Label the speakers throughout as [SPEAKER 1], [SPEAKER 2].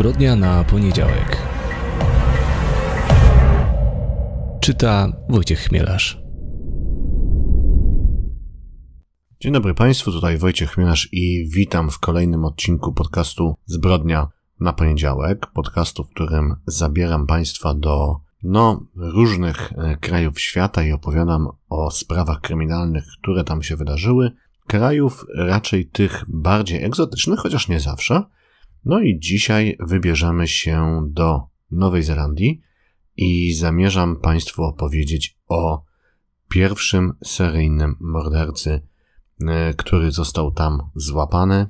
[SPEAKER 1] Zbrodnia na poniedziałek. Czyta Wojciech Chmielarz. Dzień dobry Państwu, tutaj Wojciech Chmielarz i witam w kolejnym odcinku podcastu Zbrodnia na poniedziałek. Podcastu, w którym zabieram Państwa do no, różnych e, krajów świata i opowiadam o sprawach kryminalnych, które tam się wydarzyły. Krajów raczej tych bardziej egzotycznych, chociaż nie zawsze – no i dzisiaj wybierzemy się do Nowej Zelandii i zamierzam Państwu opowiedzieć o pierwszym seryjnym mordercy, e, który został tam złapany.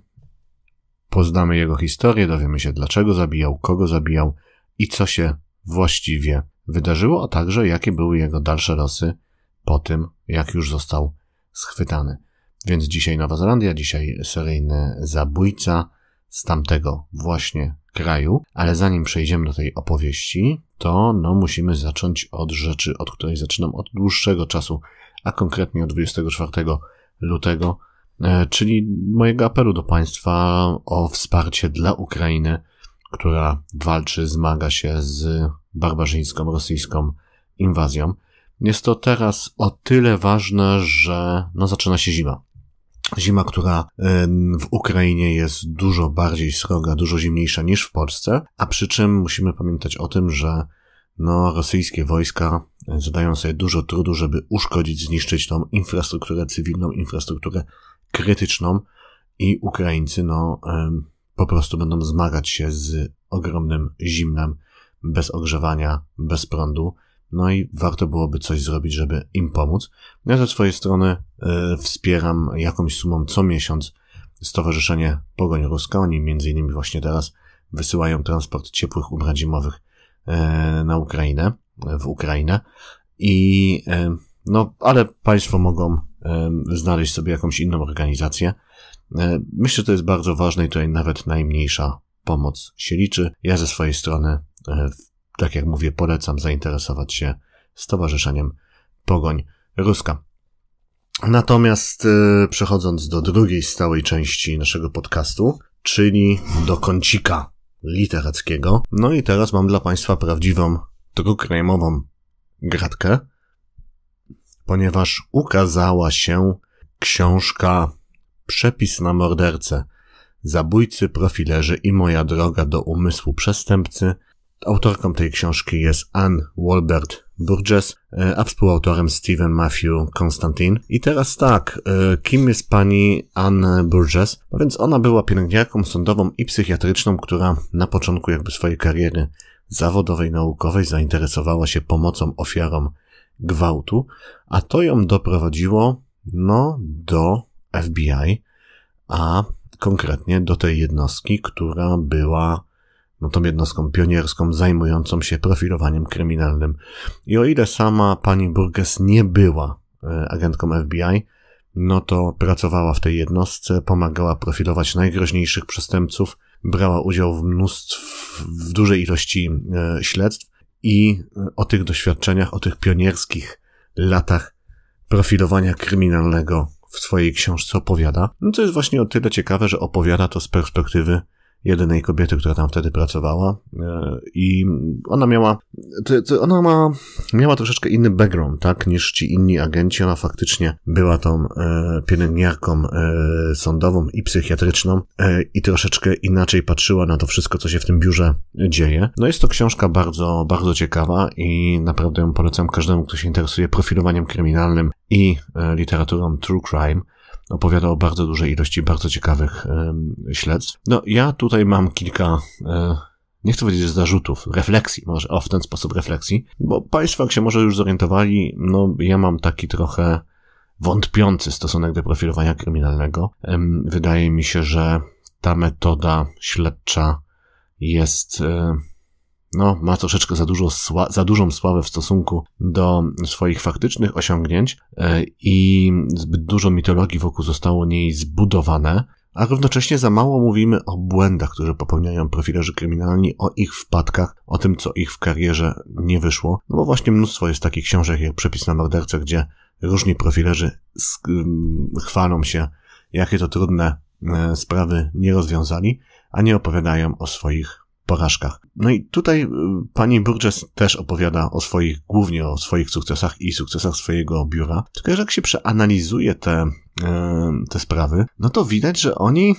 [SPEAKER 1] Poznamy jego historię, dowiemy się dlaczego zabijał, kogo zabijał i co się właściwie wydarzyło, a także jakie były jego dalsze losy po tym, jak już został schwytany. Więc dzisiaj Nowa Zelandia, dzisiaj seryjny zabójca, z tamtego właśnie kraju. Ale zanim przejdziemy do tej opowieści, to no musimy zacząć od rzeczy, od której zaczynam od dłuższego czasu, a konkretnie od 24 lutego, e, czyli mojego apelu do Państwa o wsparcie dla Ukrainy, która walczy, zmaga się z barbarzyńską rosyjską inwazją. Jest to teraz o tyle ważne, że no, zaczyna się zima. Zima, która w Ukrainie jest dużo bardziej sroga, dużo zimniejsza niż w Polsce, a przy czym musimy pamiętać o tym, że no, rosyjskie wojska e, zadają sobie dużo trudu, żeby uszkodzić, zniszczyć tą infrastrukturę cywilną, infrastrukturę krytyczną i Ukraińcy no, po prostu będą zmagać się z ogromnym zimnem, bez ogrzewania, bez prądu no i warto byłoby coś zrobić, żeby im pomóc. Ja ze swojej strony e, wspieram jakąś sumą co miesiąc Stowarzyszenie Pogoń Ruska. Oni między innymi właśnie teraz wysyłają transport ciepłych ubrań zimowych e, na Ukrainę, e, w Ukrainę. I no, ale Państwo mogą znaleźć sobie jakąś inną organizację. Myślę, że to jest bardzo ważne i tutaj nawet najmniejsza pomoc się liczy. Ja ze swojej strony tak jak mówię, polecam zainteresować się Stowarzyszeniem Pogoń Ruska. Natomiast y, przechodząc do drugiej stałej części naszego podcastu, czyli do kącika literackiego. No i teraz mam dla Państwa prawdziwą, trukrajmową gratkę, ponieważ ukazała się książka Przepis na mordercę, zabójcy, profilerzy i moja droga do umysłu przestępcy – Autorką tej książki jest Anne Walbert Burgess, e, a współautorem Stephen Matthew Constantine. I teraz tak, e, kim jest pani Anne Burgess? No więc ona była pielęgniarką sądową i psychiatryczną, która na początku jakby swojej kariery zawodowej, naukowej zainteresowała się pomocą ofiarom gwałtu, a to ją doprowadziło, no, do FBI, a konkretnie do tej jednostki, która była no, tą jednostką pionierską zajmującą się profilowaniem kryminalnym. I o ile sama pani Burgess nie była e, agentką FBI, no to pracowała w tej jednostce, pomagała profilować najgroźniejszych przestępców, brała udział w mnóstw, w dużej ilości e, śledztw i e, o tych doświadczeniach, o tych pionierskich latach profilowania kryminalnego w swojej książce opowiada. No co jest właśnie o tyle ciekawe, że opowiada to z perspektywy jedynej kobiety, która tam wtedy pracowała e, i ona miała, ona ma, miała troszeczkę inny background, tak, niż ci inni agenci. Ona faktycznie była tą e, pielęgniarką e, sądową i psychiatryczną i troszeczkę inaczej patrzyła na to wszystko, co się w tym biurze dzieje. No jest to książka bardzo, bardzo ciekawa i naprawdę ją polecam każdemu, kto się interesuje profilowaniem kryminalnym i literaturą true crime opowiada o bardzo dużej ilości bardzo ciekawych śledztw. No, ja tutaj mam kilka e, nie chcę powiedzieć zarzutów, refleksji, może o w ten sposób refleksji, bo Państwo, jak się może już zorientowali, no ja mam taki trochę wątpiący stosunek do profilowania kryminalnego. Wydaje mi się, że ta metoda śledcza jest e, no, ma troszeczkę za, dużo sła- za dużą sławę w stosunku do swoich faktycznych osiągnięć e, i zbyt dużo mitologii wokół zostało niej zbudowane, a równocześnie za mało mówimy o błędach, które popełniają profilerzy kryminalni, o ich wpadkach, o tym, co ich w karierze nie wyszło, no bo właśnie mnóstwo jest takich książek jak Przepis na mordercę, gdzie różni profilerzy chwalą się, jakie to trudne e, sprawy nie rozwiązali, a nie opowiadają o swoich porażkach. No i tutaj y, pani Burgess też opowiada o swoich, głównie o swoich sukcesach i sukcesach swojego biura. Tylko że jak się przeanalizuje te, y, te sprawy, no to widać, że oni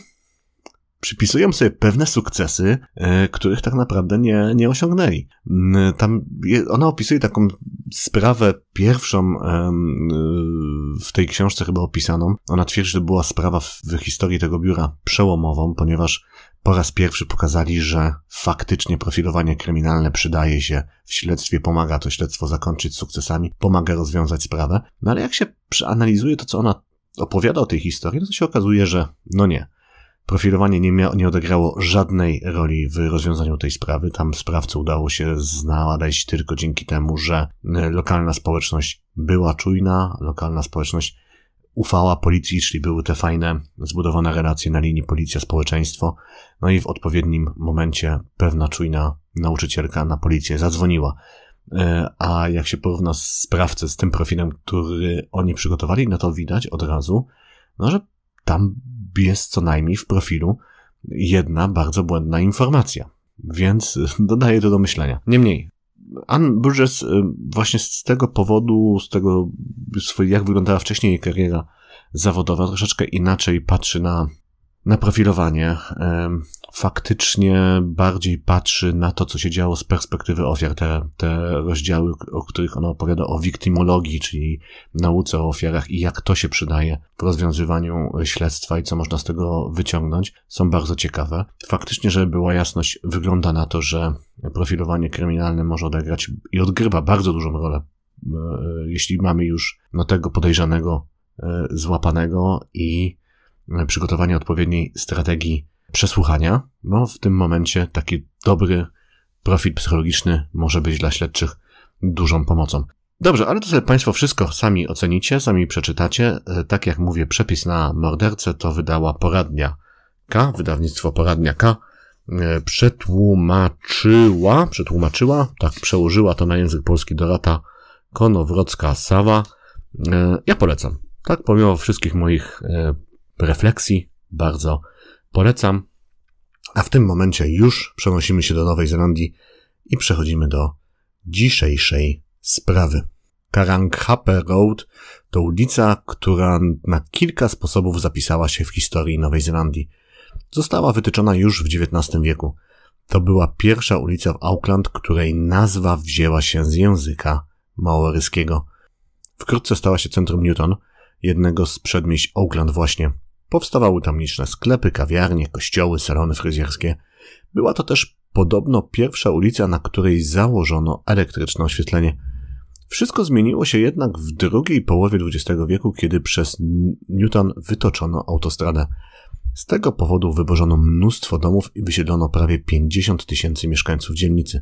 [SPEAKER 1] przypisują sobie pewne sukcesy, y, których tak naprawdę nie, nie osiągnęli. Mm, tam ona opisuje taką sprawę pierwszą w tej książce chyba opisaną. Ona twierdzi, że była sprawa w historii tego biura przełomową, ponieważ po raz pierwszy pokazali, że faktycznie profilowanie kryminalne przydaje się w śledztwie, pomaga to śledztwo zakończyć sukcesami, pomaga rozwiązać sprawę. No ale jak się przeanalizuje to, co ona opowiada o tej historii, no to się okazuje, że no nie. Profilowanie nie, mia- nie odegrało żadnej roli w rozwiązaniu tej sprawy. Tam sprawcę udało się znaleźć tylko dzięki temu, że y, lokalna społeczność była czujna, lokalna społeczność ufała policji, czyli były te fajne, zbudowane relacje na linii policja-społeczeństwo. No i w odpowiednim momencie pewna czujna nauczycielka na policję zadzwoniła. E, a jak się porówna sprawcę z tym profilem, który oni przygotowali, no to widać od razu, no że tam jest co najmniej w profilu jedna bardzo błędna informacja. Więc dodaję to do myślenia. Niemniej, Ann Burgess y, właśnie z tego powodu, z tego, jak wyglądała wcześniej jej kariera zawodowa, troszeczkę inaczej patrzy na na profilowanie faktycznie bardziej patrzy na to, co się działo z perspektywy ofiar. Te, te rozdziały, o których ona opowiada o wiktymologii, czyli nauce o ofiarach i jak to się przydaje w rozwiązywaniu śledztwa i co można z tego wyciągnąć, są bardzo ciekawe. Faktycznie, żeby była jasność, wygląda na to, że profilowanie kryminalne może odegrać i odgrywa bardzo dużą rolę, e, jeśli mamy już no, tego podejrzanego e, złapanego i przygotowanie odpowiedniej strategii przesłuchania, bo w tym momencie taki dobry profil psychologiczny może być dla śledczych dużą pomocą. Dobrze, ale to sobie Państwo wszystko sami ocenicie, sami przeczytacie. E, tak jak mówię, przepis na mordercę to wydała poradnia K, wydawnictwo poradnia K. E, przetłumaczyła, przetłumaczyła, tak, przełożyła to na język polski Dorota Konowrocka-Sawa. E, ja polecam. Tak, pomimo wszystkich moich refleksji bardzo polecam. A w tym momencie już przenosimy się do Nowej Zelandii i przechodzimy do dzisiejszej sprawy. Karanghape Road to ulica, która na kilka sposobów zapisała się w historii Nowej Zelandii. Została wytyczona już w XIX wieku. To była pierwsza ulica w Auckland, której nazwa wzięła się z języka maoryskiego. Wkrótce stała się centrum Newton – jednego z przedmieść Oakland właśnie. Powstawały tam liczne sklepy, kawiarnie, kościoły, salony fryzjerskie. Była to też podobno pierwsza ulica, na której założono elektryczne oświetlenie. Wszystko zmieniło się jednak w drugiej połowie XX wieku, kiedy przez Newton wytoczono autostradę. Z tego powodu wyborzono mnóstwo domów i wysiedlono prawie 50 tysięcy mieszkańców dzielnicy.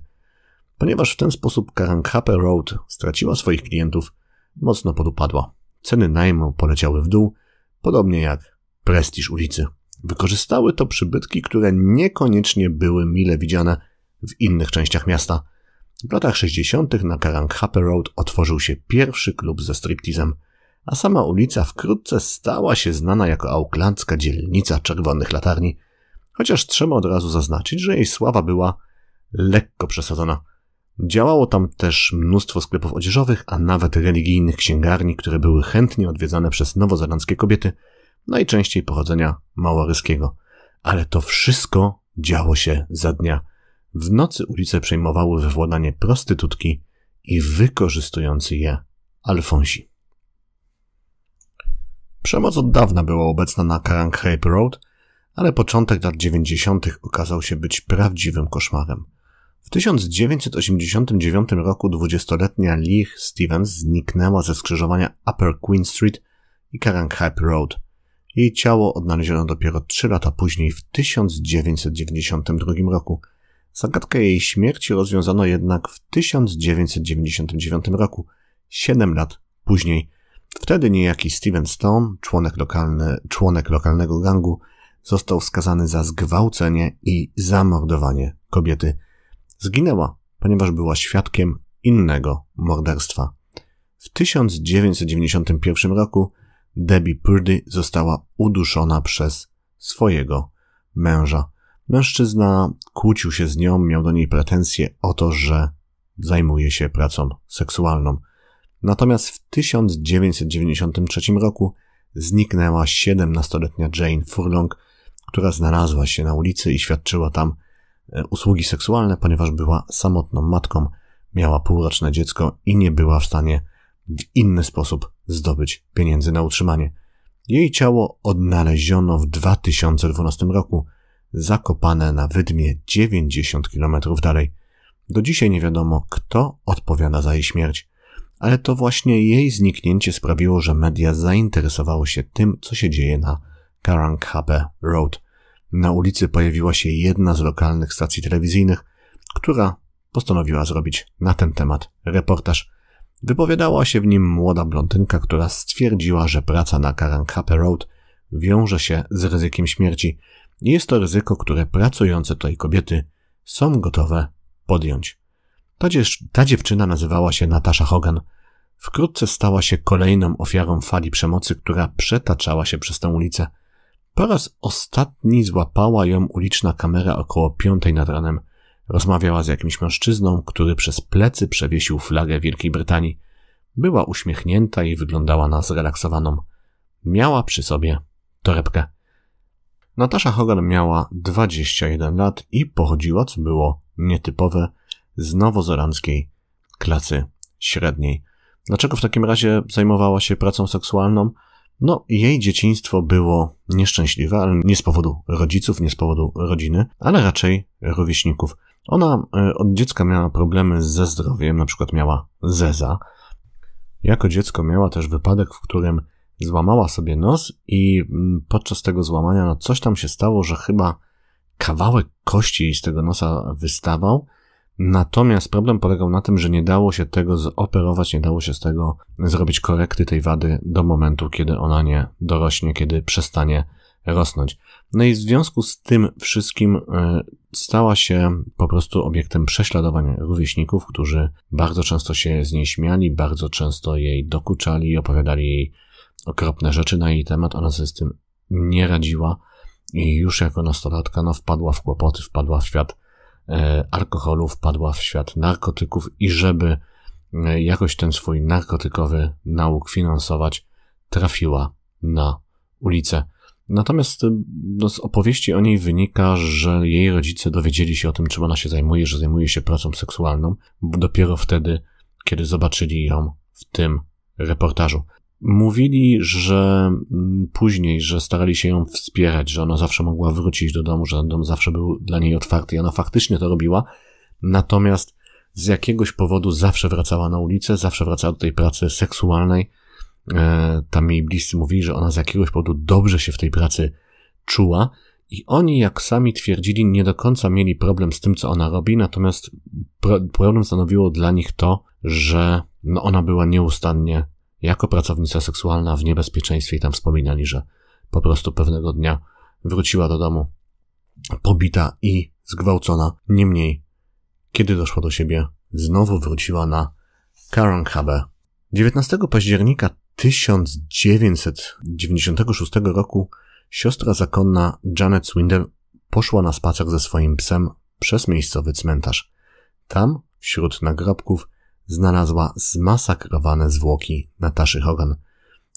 [SPEAKER 1] Ponieważ w ten sposób Karankape Road straciła swoich klientów, mocno podupadła. Ceny najmu poleciały w dół, podobnie jak prestiż ulicy. Wykorzystały to przybytki, które niekoniecznie były mile widziane w innych częściach miasta. W latach 60. na Karankhape Road otworzył się pierwszy klub ze striptizem, a sama ulica wkrótce stała się znana jako auklandzka dzielnica czerwonych latarni, chociaż trzeba od razu zaznaczyć, że jej sława była lekko przesadzona. Działało tam też mnóstwo sklepów odzieżowych, a nawet religijnych księgarni, które były chętnie odwiedzane przez nowozelandzkie kobiety, najczęściej no pochodzenia małoryskiego. Ale to wszystko działo się za dnia. W nocy ulice przejmowały władanie prostytutki i wykorzystujący je Alfonsi. Przemoc od dawna była obecna na Karangrape Road, ale początek lat 90. okazał się być prawdziwym koszmarem – w 1989 roku 20-letnia Lee Stevens zniknęła ze skrzyżowania Upper Queen Street i Caranghip Road. Jej ciało odnaleziono dopiero 3 lata później, w 1992 roku. Zagadkę jej śmierci rozwiązano jednak w 1999 roku, 7 lat później. Wtedy niejaki Steven Stone, członek, lokalny, członek lokalnego gangu, został skazany za zgwałcenie i zamordowanie kobiety zginęła, ponieważ była świadkiem innego morderstwa. W 1991 roku Debbie Purdy została uduszona przez swojego męża. Mężczyzna kłócił się z nią, miał do niej pretensje o to, że zajmuje się pracą seksualną. Natomiast w 1993 roku zniknęła 17-letnia Jane Furlong, która znalazła się na ulicy i świadczyła tam E, usługi seksualne, ponieważ była samotną matką, miała półroczne dziecko i nie była w stanie w inny sposób zdobyć pieniędzy na utrzymanie. Jej ciało odnaleziono w 2012 roku, zakopane na wydmie 90 km dalej. Do dzisiaj nie wiadomo, kto odpowiada za jej śmierć, ale to właśnie jej zniknięcie sprawiło, że media zainteresowały się tym, co się dzieje na Karankabe Road – na ulicy pojawiła się jedna z lokalnych stacji telewizyjnych, która postanowiła zrobić na ten temat reportaż. Wypowiadała się w nim młoda blondynka, która stwierdziła, że praca na Karankape Road wiąże się z ryzykiem śmierci. Jest to ryzyko, które pracujące tutaj kobiety są gotowe podjąć. Ta, ta dziewczyna nazywała się Natasza Hogan. Wkrótce stała się kolejną ofiarą fali przemocy, która przetaczała się przez tę ulicę. Po raz ostatni złapała ją uliczna kamera około piątej nad ranem. Rozmawiała z jakimś mężczyzną, który przez plecy przewiesił flagę Wielkiej Brytanii. Była uśmiechnięta i wyglądała na zrelaksowaną. Miała przy sobie torebkę. Natasza Hogan miała 21 lat i pochodziła, co było nietypowe, z nowozelandzkiej klasy średniej. Dlaczego w takim razie zajmowała się pracą seksualną? No, jej dzieciństwo było nieszczęśliwe, ale nie z powodu rodziców, nie z powodu rodziny, ale raczej rówieśników. Ona e, od dziecka miała problemy ze zdrowiem, na przykład miała zeza. Jako dziecko miała też wypadek, w którym złamała sobie nos i mm, podczas tego złamania no coś tam się stało, że chyba kawałek kości z tego nosa wystawał. Natomiast problem polegał na tym, że nie dało się tego zoperować, nie dało się z tego zrobić korekty tej wady do momentu, kiedy ona nie dorośnie, kiedy przestanie rosnąć. No i w związku z tym wszystkim e, stała się po prostu obiektem prześladowań rówieśników, którzy bardzo często się z niej śmiali, bardzo często jej dokuczali, opowiadali jej okropne rzeczy na jej temat. Ona sobie z tym nie radziła i już jako nastolatka no, wpadła w kłopoty, wpadła w świat E, alkoholu wpadła w świat narkotyków i żeby e, jakoś ten swój narkotykowy nauk finansować, trafiła na ulicę. Natomiast e, no, z opowieści o niej wynika, że jej rodzice dowiedzieli się o tym, czym ona się zajmuje, że zajmuje się pracą seksualną, dopiero wtedy, kiedy zobaczyli ją w tym reportażu. Mówili, że mm, później, że starali się ją wspierać, że ona zawsze mogła wrócić do domu, że ten dom zawsze był dla niej otwarty i ona faktycznie to robiła. Natomiast z jakiegoś powodu zawsze wracała na ulicę, zawsze wracała do tej pracy seksualnej. E, tam jej bliscy mówili, że ona z jakiegoś powodu dobrze się w tej pracy czuła. I oni, jak sami twierdzili, nie do końca mieli problem z tym, co ona robi, natomiast problem stanowiło dla nich to, że no ona była nieustannie jako pracownica seksualna w niebezpieczeństwie i tam wspominali, że po prostu pewnego dnia wróciła do domu pobita i zgwałcona. Niemniej, kiedy doszła do siebie, znowu wróciła na Karankabe. 19 października 1996 roku siostra zakonna Janet Swindell poszła na spacer ze swoim psem przez miejscowy cmentarz. Tam, wśród nagrobków, znalazła zmasakrowane zwłoki Nataszy Hogan.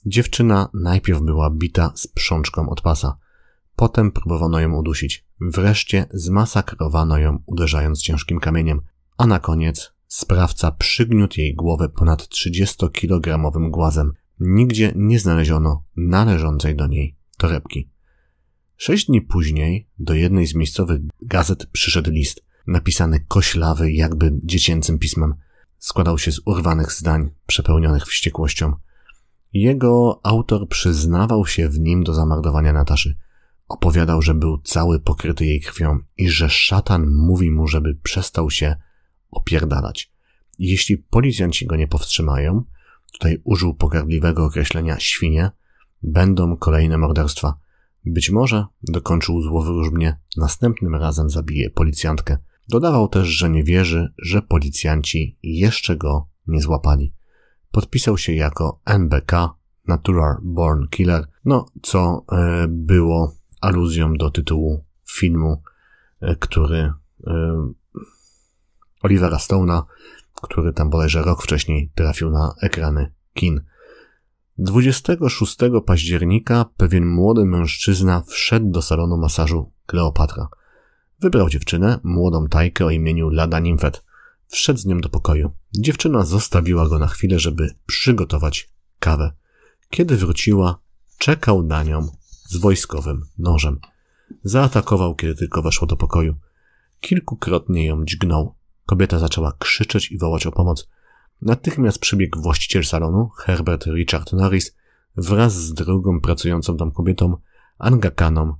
[SPEAKER 1] Dziewczyna najpierw była bita z sprzączką od pasa. Potem próbowano ją udusić. Wreszcie zmasakrowano ją uderzając ciężkim kamieniem. A na koniec sprawca przygniótł jej głowę ponad 30-kilogramowym głazem. Nigdzie nie znaleziono należącej do niej torebki. Sześć dni później do jednej z miejscowych gazet przyszedł list, napisany koślawy jakby dziecięcym pismem – składał się z urwanych zdań, przepełnionych wściekłością. Jego autor przyznawał się w nim do zamordowania Nataszy. Opowiadał, że był cały pokryty jej krwią i że szatan mówi mu, żeby przestał się opierdalać. Jeśli policjanci go nie powstrzymają, tutaj użył pogardliwego określenia świnie, będą kolejne morderstwa. Być może, dokończył złowróżbnie, następnym razem zabije policjantkę – Dodawał też, że nie wierzy, że policjanci jeszcze go nie złapali. Podpisał się jako NBK, Natural Born Killer, no co e, było aluzją do tytułu filmu, e, który e, Olivera Stone'a, który tam bodajże rok wcześniej trafił na ekrany kin. 26 października pewien młody mężczyzna wszedł do salonu masażu Kleopatra – Wybrał dziewczynę, młodą tajkę o imieniu Lada Nimfet. Wszedł z nią do pokoju. Dziewczyna zostawiła go na chwilę, żeby przygotować kawę. Kiedy wróciła, czekał na nią z wojskowym nożem. Zaatakował, kiedy tylko weszło do pokoju. Kilkukrotnie ją dźgnął. Kobieta zaczęła krzyczeć i wołać o pomoc. Natychmiast przybiegł właściciel salonu, Herbert Richard Norris, wraz z drugą pracującą tam kobietą, Angakaną,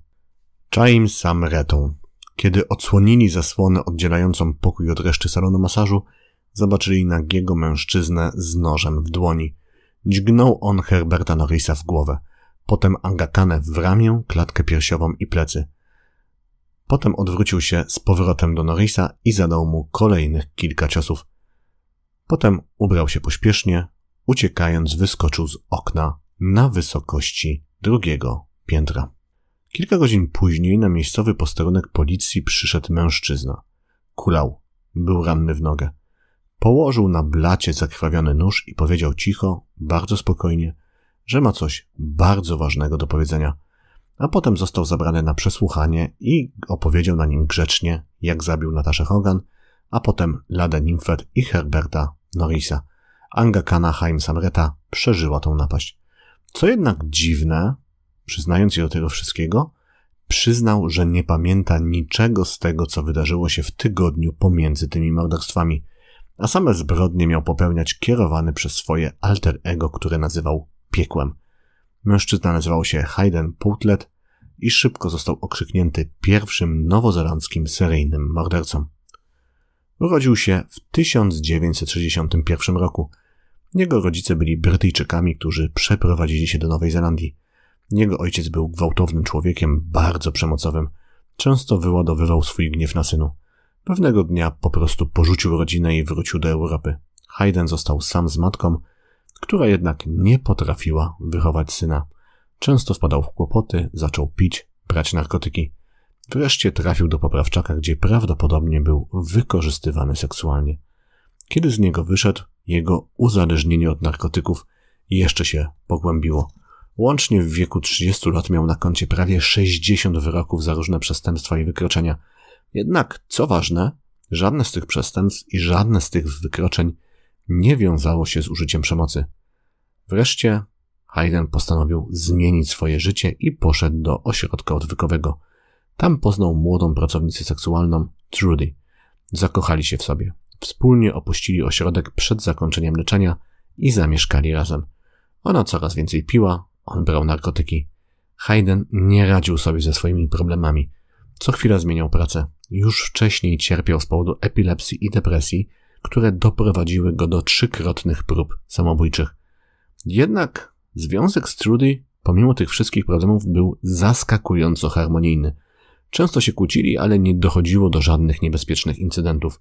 [SPEAKER 1] Chaim Samretą. Kiedy odsłonili zasłonę oddzielającą pokój od reszty salonu masażu, zobaczyli nagiego mężczyznę z nożem w dłoni. Dźgnął on Herberta Norrisa w głowę, potem angakane w ramię, klatkę piersiową i plecy. Potem odwrócił się z powrotem do Norrisa i zadał mu kolejnych kilka ciosów. Potem ubrał się pośpiesznie, uciekając wyskoczył z okna na wysokości drugiego piętra. Kilka godzin później na miejscowy posterunek policji przyszedł mężczyzna. Kulał. Był ranny w nogę. Położył na blacie zakrwawiony nóż i powiedział cicho, bardzo spokojnie, że ma coś bardzo ważnego do powiedzenia. A potem został zabrany na przesłuchanie i opowiedział na nim grzecznie, jak zabił Nataszę Hogan, a potem Ladę Nimfet i Herberta Norrisa. Kana Haim Samreta przeżyła tą napaść. Co jednak dziwne, przyznając się do tego wszystkiego, przyznał, że nie pamięta niczego z tego, co wydarzyło się w tygodniu pomiędzy tymi morderstwami, a same zbrodnie miał popełniać kierowany przez swoje alter ego, które nazywał piekłem. Mężczyzna nazywał się Hayden Poutlet i szybko został okrzyknięty pierwszym nowozelandzkim seryjnym mordercą. Urodził się w 1961 roku. Jego rodzice byli Brytyjczykami, którzy przeprowadzili się do Nowej Zelandii. Jego ojciec był gwałtownym człowiekiem, bardzo przemocowym. Często wyładowywał swój gniew na synu. Pewnego dnia po prostu porzucił rodzinę i wrócił do Europy. Hayden został sam z matką, która jednak nie potrafiła wychować syna. Często wpadał w kłopoty, zaczął pić, brać narkotyki. Wreszcie trafił do poprawczaka, gdzie prawdopodobnie był wykorzystywany seksualnie. Kiedy z niego wyszedł, jego uzależnienie od narkotyków jeszcze się pogłębiło. Łącznie w wieku 30 lat miał na koncie prawie 60 wyroków za różne przestępstwa i wykroczenia. Jednak, co ważne, żadne z tych przestępstw i żadne z tych wykroczeń nie wiązało się z użyciem przemocy. Wreszcie Hayden postanowił zmienić swoje życie i poszedł do ośrodka odwykowego. Tam poznał młodą pracownicę seksualną, Trudy. Zakochali się w sobie. Wspólnie opuścili ośrodek przed zakończeniem leczenia i zamieszkali razem. Ona coraz więcej piła, on brał narkotyki. Hayden nie radził sobie ze swoimi problemami. Co chwilę zmieniał pracę. Już wcześniej cierpiał z powodu epilepsji i depresji, które doprowadziły go do trzykrotnych prób samobójczych. Jednak związek z Trudy, pomimo tych wszystkich problemów, był zaskakująco harmonijny. Często się kłócili, ale nie dochodziło do żadnych niebezpiecznych incydentów.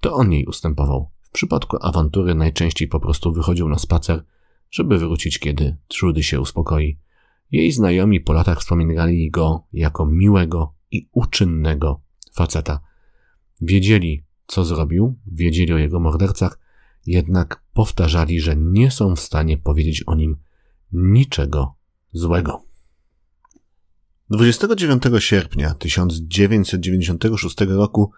[SPEAKER 1] To on jej ustępował. W przypadku awantury najczęściej po prostu wychodził na spacer, żeby wrócić, kiedy Trudy się uspokoi. Jej znajomi po latach wspominali go jako miłego i uczynnego faceta. Wiedzieli, co zrobił, wiedzieli o jego mordercach, jednak powtarzali, że nie są w stanie powiedzieć o nim niczego złego. 29 sierpnia 1996 roku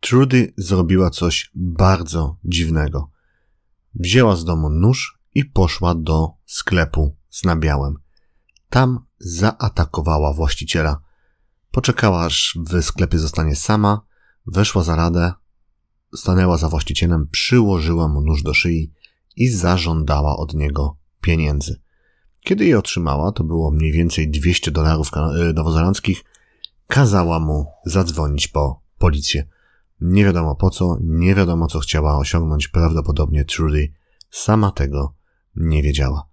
[SPEAKER 1] Trudy zrobiła coś bardzo dziwnego. Wzięła z domu nóż i poszła do sklepu z nabiałem. Tam zaatakowała właściciela. Poczekała, aż w sklepie zostanie sama, weszła za radę, stanęła za właścicielem, przyłożyła mu nóż do szyi i zażądała od niego pieniędzy. Kiedy je otrzymała, to było mniej więcej 200 dolarów y, nowozelandzkich, kazała mu zadzwonić po policję. Nie wiadomo po co, nie wiadomo co chciała osiągnąć, prawdopodobnie Trudy sama tego nie wiedziała.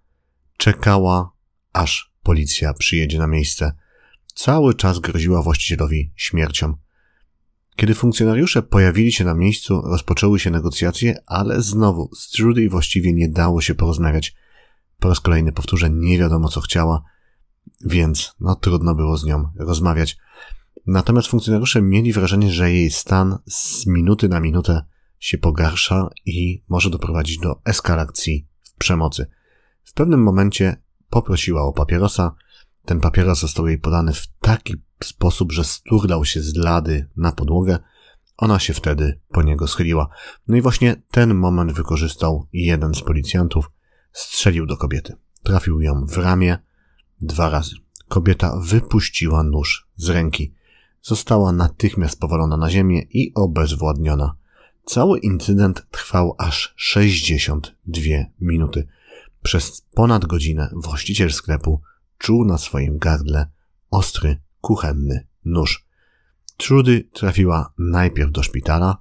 [SPEAKER 1] Czekała, aż policja przyjedzie na miejsce. Cały czas groziła właścicielowi śmiercią. Kiedy funkcjonariusze pojawili się na miejscu, rozpoczęły się negocjacje, ale znowu z Trudy właściwie nie dało się porozmawiać. Po raz kolejny powtórzę, nie wiadomo co chciała, więc no trudno było z nią rozmawiać. Natomiast funkcjonariusze mieli wrażenie, że jej stan z minuty na minutę się pogarsza i może doprowadzić do eskalacji przemocy. W pewnym momencie poprosiła o papierosa. Ten papieros został jej podany w taki sposób, że sturlał się z lady na podłogę. Ona się wtedy po niego schyliła. No i właśnie ten moment wykorzystał jeden z policjantów. Strzelił do kobiety. Trafił ją w ramię dwa razy. Kobieta wypuściła nóż z ręki. Została natychmiast powalona na ziemię i obezwładniona. Cały incydent trwał aż 62 minuty. Przez ponad godzinę właściciel sklepu czuł na swoim gardle ostry, kuchenny nóż. Trudy trafiła najpierw do szpitala,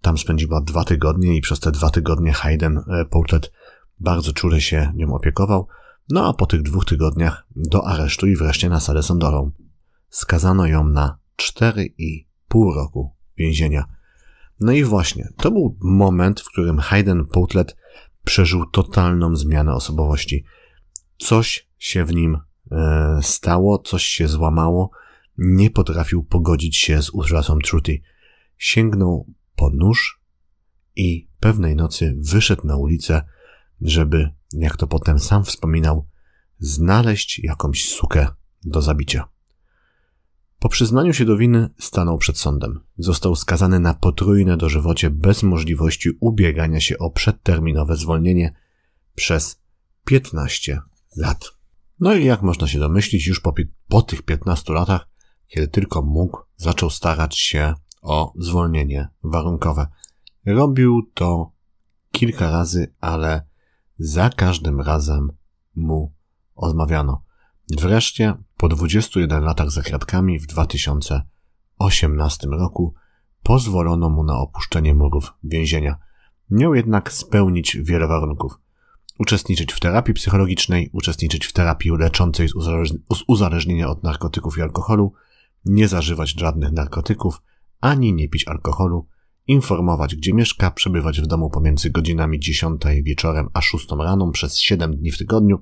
[SPEAKER 1] tam spędziła dwa tygodnie i przez te dwa tygodnie Hayden e, Poutet bardzo czule się nią opiekował, no a po tych dwóch tygodniach do aresztu i wreszcie na salę sądową. Skazano ją na 4,5 roku więzienia. No i właśnie, to był moment, w którym Hayden Poutlet przeżył totalną zmianę osobowości. Coś się w nim e, stało, coś się złamało, nie potrafił pogodzić się z utratą truty. Sięgnął po nóż i pewnej nocy wyszedł na ulicę, żeby, jak to potem sam wspominał, znaleźć jakąś sukę do zabicia. Po przyznaniu się do winy stanął przed sądem. Został skazany na potrójne dożywocie bez możliwości ubiegania się o przedterminowe zwolnienie przez 15 lat. No i jak można się domyślić, już po, po tych 15 latach, kiedy tylko mógł, zaczął starać się o zwolnienie warunkowe. Robił to kilka razy, ale za każdym razem mu odmawiano. Wreszcie po 21 latach za kratkami w 2018 roku pozwolono mu na opuszczenie murów więzienia. Miał jednak spełnić wiele warunków. Uczestniczyć w terapii psychologicznej, uczestniczyć w terapii leczącej z, uzależnienia od narkotyków i alkoholu, nie zażywać żadnych narkotyków, ani nie pić alkoholu, informować gdzie mieszka, przebywać w domu pomiędzy godzinami 10 wieczorem a 6 rano przez 7 dni w tygodniu,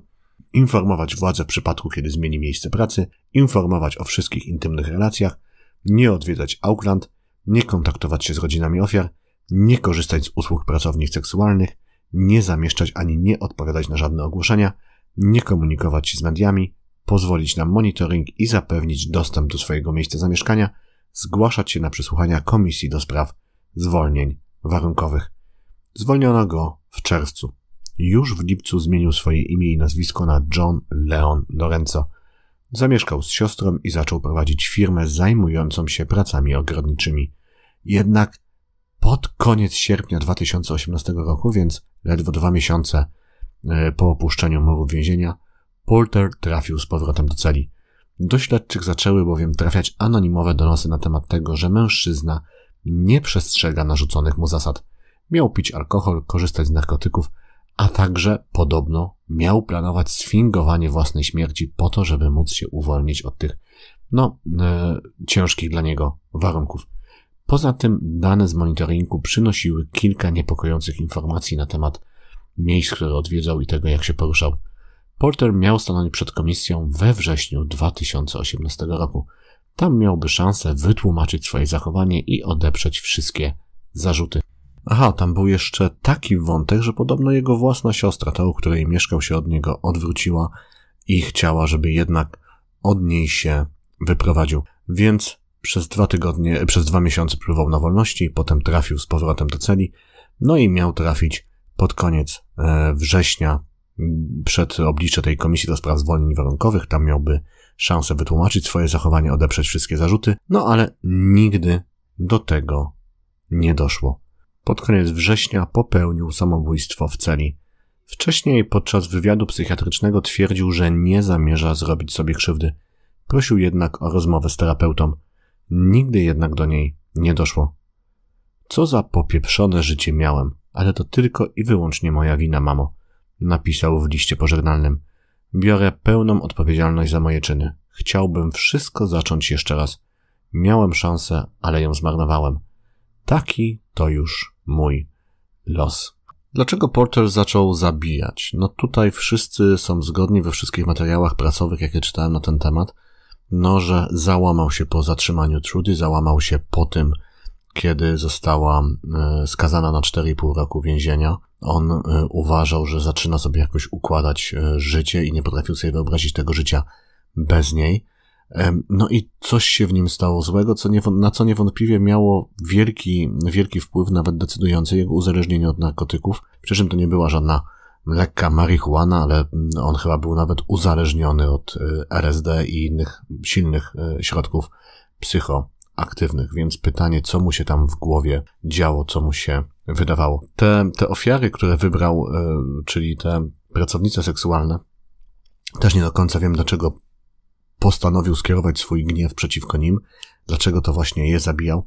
[SPEAKER 1] informować władzę w przypadku, kiedy zmieni miejsce pracy, informować o wszystkich intymnych relacjach, nie odwiedzać Auckland, nie kontaktować się z rodzinami ofiar, nie korzystać z usług pracownik seksualnych, nie zamieszczać ani nie odpowiadać na żadne ogłoszenia, nie komunikować się z mediami, pozwolić na monitoring i zapewnić dostęp do swojego miejsca zamieszkania, zgłaszać się na przesłuchania Komisji do Spraw Zwolnień Warunkowych. Zwolniono go w czerwcu już w lipcu zmienił swoje imię i nazwisko na John Leon Lorenzo. Zamieszkał z siostrą i zaczął prowadzić firmę zajmującą się pracami ogrodniczymi. Jednak pod koniec sierpnia 2018 roku, więc ledwo dwa miesiące e, po opuszczeniu muru więzienia, Polter trafił z powrotem do celi. Do śledczych zaczęły bowiem trafiać anonimowe donosy na temat tego, że mężczyzna nie przestrzega narzuconych mu zasad. Miał pić alkohol, korzystać z narkotyków, a także podobno miał planować sfingowanie własnej śmierci po to, żeby móc się uwolnić od tych, no, e, ciężkich dla niego warunków. Poza tym dane z monitoringu przynosiły kilka niepokojących informacji na temat miejsc, które odwiedzał i tego, jak się poruszał. Porter miał stanąć przed komisją we wrześniu 2018 roku. Tam miałby szansę wytłumaczyć swoje zachowanie i odeprzeć wszystkie zarzuty. Aha, tam był jeszcze taki wątek, że podobno jego własna siostra, ta, u której mieszkał się od niego, odwróciła i chciała, żeby jednak od niej się wyprowadził. Więc przez dwa tygodnie, przez dwa miesiące pływał na wolności, potem trafił z powrotem do celi, no i miał trafić pod koniec e, września mm, przed oblicze tej komisji do spraw zwolnień warunkowych. Tam miałby szansę wytłumaczyć swoje zachowanie, odeprzeć wszystkie zarzuty, no ale nigdy do tego nie doszło pod koniec września popełnił samobójstwo w celi. Wcześniej podczas wywiadu psychiatrycznego twierdził, że nie zamierza zrobić sobie krzywdy. Prosił jednak o rozmowę z terapeutą. Nigdy jednak do niej nie doszło. Co za popieprzone życie miałem, ale to tylko i wyłącznie moja wina, mamo, napisał w liście pożegnalnym. Biorę pełną odpowiedzialność za moje czyny. Chciałbym wszystko zacząć jeszcze raz. Miałem szansę, ale ją zmarnowałem. Taki to już mój los. Dlaczego Porter zaczął zabijać? No tutaj wszyscy są zgodni we wszystkich materiałach prasowych, jakie czytałem na ten temat, no że załamał się po zatrzymaniu Trudy, załamał się po tym, kiedy została e, skazana na 4,5 roku więzienia. On e, uważał, że zaczyna sobie jakoś układać e, życie i nie potrafił sobie wyobrazić tego życia bez niej. No i coś się w nim stało złego, co nie, na co niewątpliwie miało wielki, wielki wpływ, nawet decydujący jego uzależnienie od narkotyków. Przy czym to nie była żadna lekka marihuana, ale mm, on chyba był nawet uzależniony od y, RSD i innych silnych y, środków psychoaktywnych, więc pytanie, co mu się tam w głowie działo, co mu się wydawało. Te, te ofiary, które wybrał, y, czyli te pracownice seksualne, też nie do końca wiem, dlaczego postanowił skierować swój gniew przeciwko nim, dlaczego to właśnie je zabijał.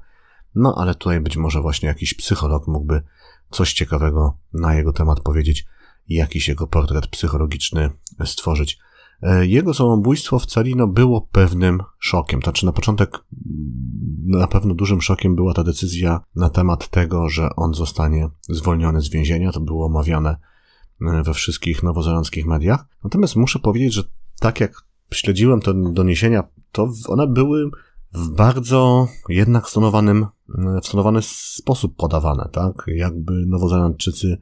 [SPEAKER 1] No ale tutaj być może właśnie jakiś psycholog mógłby coś ciekawego na jego temat powiedzieć, jakiś jego portret psychologiczny stworzyć. E, jego samobójstwo w no, było pewnym szokiem. Znaczy na początek mm, na pewno dużym szokiem była ta decyzja na temat tego, że on zostanie zwolniony z więzienia. To było omawiane e, we wszystkich nowozelandzkich mediach. Natomiast muszę powiedzieć, że tak jak śledziłem te doniesienia, to one były w bardzo jednak stonowanym, e, w stonowany sposób podawane, tak? Jakby Nowozelandczycy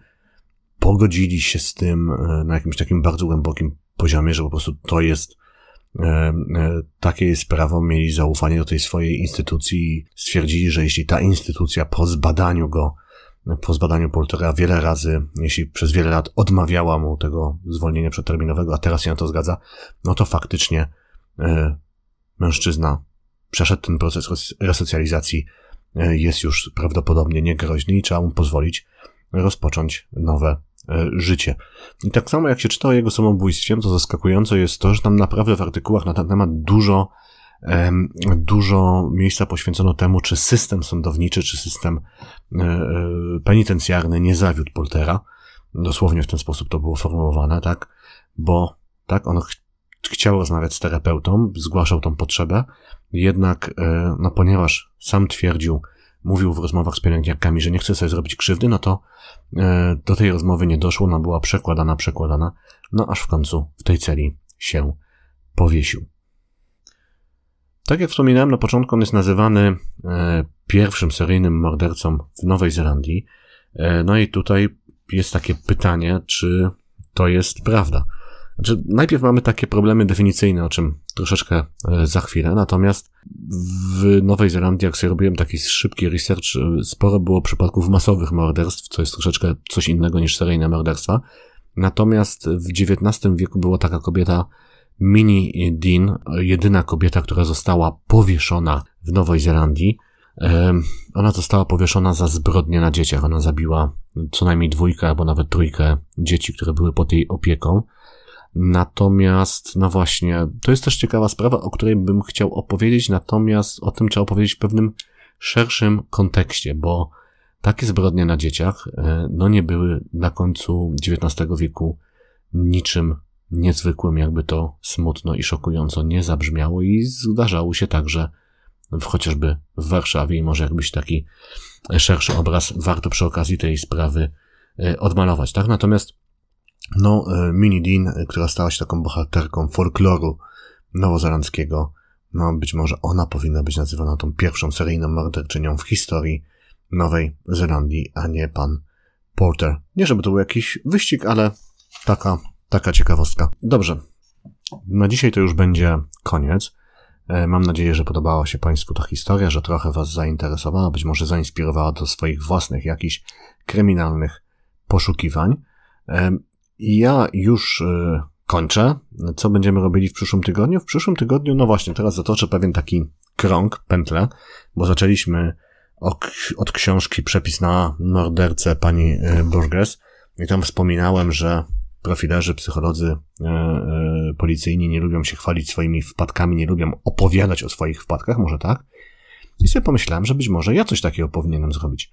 [SPEAKER 1] pogodzili się z tym e, na jakimś takim bardzo głębokim poziomie, że po prostu to jest e, takie jest prawo, mieli zaufanie do tej swojej instytucji i stwierdzili, że jeśli ta instytucja po zbadaniu go po zbadaniu Poltera wiele razy, jeśli przez wiele lat odmawiała mu tego zwolnienia przedterminowego, a teraz się na to zgadza, no to faktycznie e, mężczyzna przeszedł ten proces resocjalizacji, e, jest już prawdopodobnie niegroźny i trzeba mu pozwolić rozpocząć nowe e, życie. I tak samo jak się czyta o jego samobójstwie, no to zaskakujące jest to, że tam naprawdę w artykułach na ten temat dużo dużo miejsca poświęcono temu, czy system sądowniczy, czy system e, e, penitencjarny nie zawiódł Poltera. Dosłownie w ten sposób to było formułowane, tak? Bo tak, on ch chciał rozmawiać z terapeutą, zgłaszał tą potrzebę, jednak, e, no ponieważ sam twierdził, mówił w rozmowach z pielęgniarkami, że nie chce sobie zrobić krzywdy, no to do tej rozmowy nie doszło, ona była przekładana, przekładana, no aż w końcu w tej celi się powiesił. Tak jak wspominałem na początku, on jest nazywany e, pierwszym seryjnym mordercą w Nowej Zelandii. E, no i tutaj jest takie pytanie, czy to jest prawda. Znaczy, najpierw mamy takie problemy definicyjne, o czym troszeczkę e, za chwilę, natomiast w Nowej Zelandii, jak sobie robiłem taki szybki research, sporo było przypadków masowych morderstw, co jest troszeczkę coś innego niż seryjne morderstwa. Natomiast w XIX wieku była taka kobieta, Mini Dean, jedyna kobieta, która została powieszona w Nowej Zelandii, ona została powieszona za zbrodnie na dzieciach. Ona zabiła co najmniej dwójkę albo nawet trójkę dzieci, które były pod jej opieką. Natomiast, no właśnie, to jest też ciekawa sprawa, o której bym chciał opowiedzieć, natomiast o tym trzeba opowiedzieć w pewnym szerszym kontekście, bo takie zbrodnie na dzieciach, e, no nie były na końcu XIX wieku niczym niezwykłym, jakby to smutno i szokująco nie zabrzmiało i zdarzało się także w, chociażby w Warszawie i może jakbyś taki szerszy obraz warto przy okazji tej sprawy e, odmalować, tak? Natomiast no, e, Mini Dean, e, która stała się taką bohaterką folkloru nowozelandzkiego, no być może ona powinna być nazywana tą pierwszą seryjną morderczynią w historii Nowej Zelandii, a nie pan Porter. Nie żeby to był jakiś wyścig, ale taka Taka ciekawostka. Dobrze. Na no dzisiaj to już będzie koniec. E, mam nadzieję, że podobała się Państwu ta historia, że trochę Was zainteresowała, być może zainspirowała do swoich własnych jakichś kryminalnych poszukiwań. E, ja już e, kończę. Co będziemy robili w przyszłym tygodniu? W przyszłym tygodniu, no właśnie, teraz zatoczę pewien taki krąg, pętlę, bo zaczęliśmy od książki Przepis na morderce pani Burgess i tam wspominałem, że profilerzy, psycholodzy e, e, policyjni nie lubią się chwalić swoimi wpadkami, nie lubią opowiadać o swoich wpadkach, może tak? I sobie pomyślałem, że być może ja coś takiego powinienem zrobić.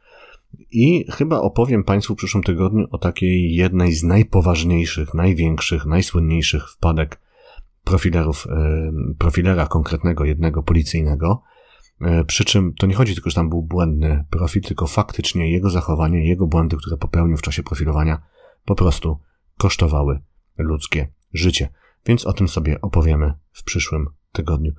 [SPEAKER 1] I chyba opowiem Państwu w przyszłym tygodniu o takiej jednej z najpoważniejszych, największych, najsłynniejszych wpadek profilerów, e, profilera konkretnego, jednego policyjnego. E, przy czym to nie chodzi tylko, że tam był błędny profil, tylko faktycznie jego zachowanie, jego błędy, które popełnił w czasie profilowania, po prostu kosztowały ludzkie życie. Więc o tym sobie opowiemy w przyszłym tygodniu.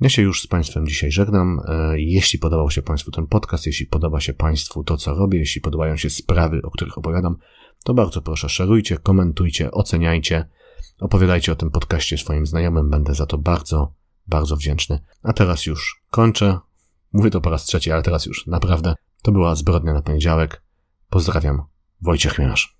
[SPEAKER 1] Ja się już z Państwem dzisiaj żegnam. E, jeśli podobał się Państwu ten podcast, jeśli podoba się Państwu to, co robię, jeśli podobają się sprawy, o których opowiadam, to bardzo proszę szerujcie, komentujcie, oceniajcie, opowiadajcie o tym podcaście swoim znajomym. Będę za to bardzo, bardzo wdzięczny. A teraz już kończę. Mówię to po raz trzeci, ale teraz już naprawdę. To była zbrodnia na poniedziałek. Pozdrawiam. Wojciech Mienasz.